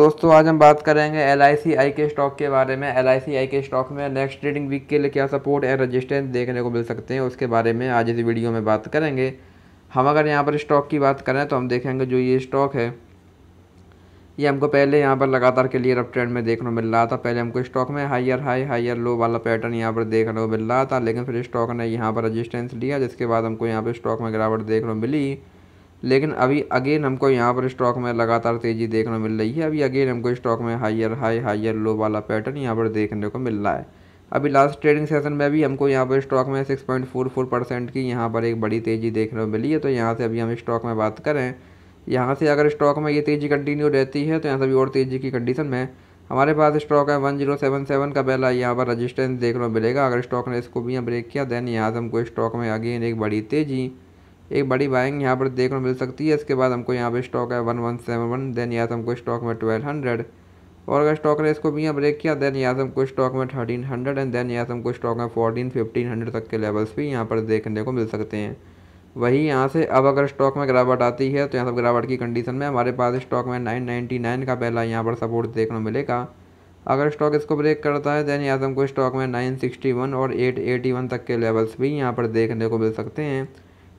दोस्तों आज हम बात करेंगे एल आई के स्टॉक के बारे में एल आई के स्टॉक में नेक्स्ट ट्रेडिंग वीक के लिए क्या सपोर्ट एंड रेजिस्टेंस देखने को मिल सकते हैं उसके बारे में आज इस वीडियो में बात करेंगे हम अगर यहाँ पर स्टॉक की बात करें तो हम देखेंगे जो ये स्टॉक है ये हमको पहले यहाँ पर लगातार के लिए अप ट्रेंड में देखने को मिल रहा था पहले हमको स्टॉक में हाइयर हाई हायर लो वाला पैटर्न यहाँ पर देखने को मिल रहा था लेकिन फिर स्टॉक ने यहाँ पर रजिस्टेंस लिया जिसके बाद हमको यहाँ पर स्टॉक में गिरावट देखने को मिली लेकिन अभी अगेन हमको यहाँ पर स्टॉक में लगातार तेज़ी देखने मिल रही है अभी अगेन हमको स्टॉक में हाइयर हाई हाइयर लो वाला पैटर्न यहाँ पर देखने को मिल रहा है अभी लास्ट ट्रेडिंग सेशन में भी हमको यहाँ पर स्टॉक में 6.44 परसेंट की यहाँ पर एक बड़ी तेज़ी देखने को मिली है तो यहाँ से अभी हम स्टॉक में बात करें यहाँ से अगर स्टॉक में ये तेज़ी कंटिन्यू रहती है तो यहाँ से भी और तेज़ी की कंडीशन में हमारे पास स्टॉक है वन जीरो सेवन सेवन का पहला यहाँ पर रजिस्टेंस देखने को मिलेगा अगर स्टॉक ने इसको भी यहाँ ब्रेक किया देन यहाँ से हमको स्टॉक में अगेन एक बड़ी तेज़ी एक बड़ी बाइंग यहाँ पर देखने को मिल सकती है इसके बाद हमको यहाँ पर स्टॉक है one one seven one then यहाँ से हमको स्टॉक में ट्वेल्व हंड्रेड और अगर स्टॉक ने इसको भी यहाँ ब्रेक किया देन यहाँ से हमको स्टॉक में थर्टीन हंड्रेड एंड देन यहाँ से हमको स्टॉक में फोर्टीन फिफ्टीन हंड्रेड तक के लेवल्स भी यहाँ पर देखने को मिल सकते हैं वही यहाँ से अब अगर स्टॉक में गिरावट आती है तो यहाँ सब गिरावट की कंडीशन में हमारे पास स्टॉक में नाइन नाइन्टी नाइन का पहला यहाँ पर सपोर्ट देखने मिलेगा अगर स्टॉक इसको ब्रेक करता है देन यहाँ से हमको स्टॉक में नाइन सिक्सटी वन और एट एटी वन तक के लेवल्स भी यहाँ पर देखने को मिल सकते हैं